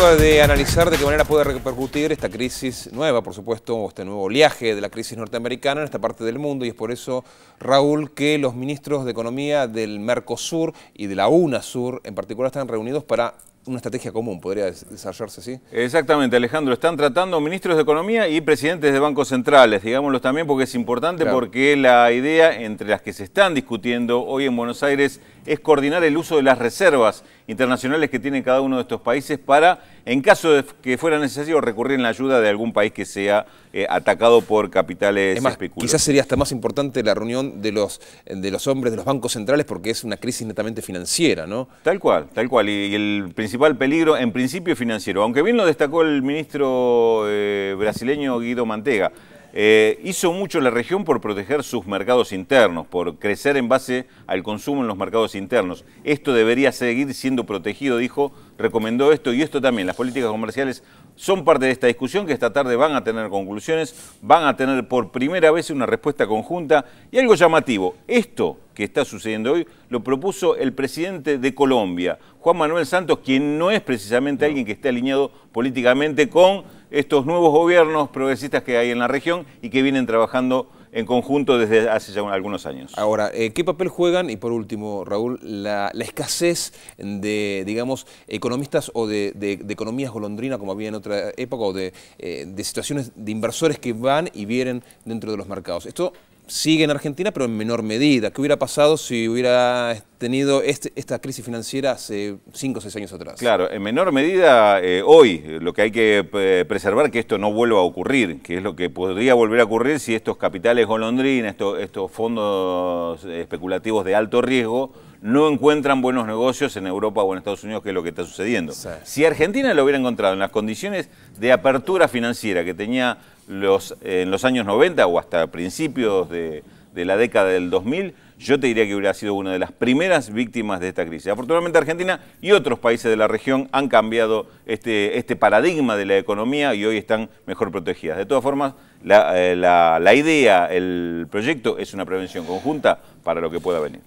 de analizar de qué manera puede repercutir esta crisis nueva, por supuesto, o este nuevo oleaje de la crisis norteamericana en esta parte del mundo. Y es por eso, Raúl, que los ministros de Economía del Mercosur y de la UNASUR en particular están reunidos para una estrategia común, podría desarrollarse así. Exactamente, Alejandro. Están tratando ministros de Economía y presidentes de bancos centrales, digámoslo también, porque es importante, porque la idea entre las que se están discutiendo hoy en Buenos Aires es coordinar el uso de las reservas internacionales que tiene cada uno de estos países para, en caso de que fuera necesario, recurrir en la ayuda de algún país que sea eh, atacado por capitales especulativos. Quizás sería hasta más importante la reunión de los, de los hombres de los bancos centrales porque es una crisis netamente financiera, ¿no? Tal cual, tal cual. Y, el principal peligro en principio financiero, aunque bien lo destacó el ministro eh, brasileño Guido Mantega. Eh, hizo mucho la región por proteger sus mercados internos, por crecer en base al consumo en los mercados internos. Esto debería seguir siendo protegido, dijo, recomendó esto y esto también. Las políticas comerciales son parte de esta discusión que esta tarde van a tener conclusiones, van a tener por primera vez una respuesta conjunta y algo llamativo. Esto que está sucediendo hoy lo propuso el presidente de Colombia, Juan Manuel Santos, quien no es precisamente alguien que esté alineado políticamente con estos nuevos gobiernos progresistas que hay en la región y que vienen trabajando en conjunto desde hace ya algunos años. Ahora, eh, ¿qué papel juegan, y por último, Raúl, la, escasez de, digamos, economistas o de, de, economías golondrina, como había en otra época, o de, eh, de situaciones de inversores que van y vienen dentro de los mercados? Esto sigue en Argentina, pero en menor medida. ¿Qué hubiera pasado si hubiera tenido este, esta crisis financiera hace 5 o 6 años atrás? Claro, en menor medida eh, hoy lo que hay que eh, preservar es que esto no vuelva a ocurrir, que es lo que podría volver a ocurrir si estos capitales golondrina, estos, estos fondos especulativos de alto riesgo, no encuentran buenos negocios en Europa o en Estados Unidos, que es lo que está sucediendo. Si Argentina lo hubiera encontrado en las condiciones de apertura financiera que tenía los, en los años 90 o hasta principios de, la década del 2000, yo te diría que hubiera sido una de las primeras víctimas de esta crisis. Afortunadamente Argentina y otros países de la región han cambiado este, este paradigma de la economía y hoy están mejor protegidas. De todas formas, la eh, idea, el proyecto es una prevención conjunta para lo que pueda venir.